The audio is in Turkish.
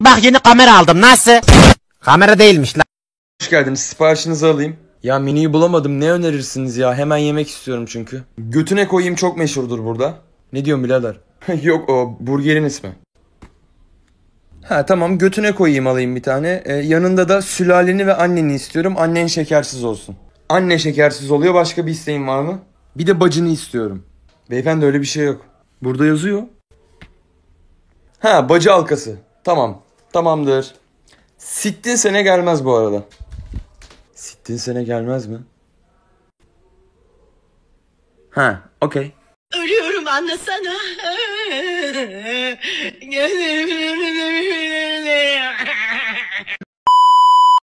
Bak yeni kamera aldım nasıl? kamera değilmiş lan. Hoş geldiniz siparişinizi alayım. Ya menüyü bulamadım ne önerirsiniz ya hemen yemek istiyorum çünkü. Götüne koyayım çok meşhurdur burada. Ne diyorsun birader? Yok o burgerin ismi. Ha tamam götüne koyayım alayım bir tane. Ee, yanında da sülaleni ve anneni istiyorum. Annen şekersiz olsun. Anne şekersiz oluyor başka bir isteğin var mı? Bir de bacını istiyorum. Beyefendi öyle bir şey yok. Burada yazıyor. Ha bacı halkası. Tamam Tamamdır. Sittin sene gelmez bu arada. Sittin sene gelmez mi? Ha, okey. Ölüyorum anlasana.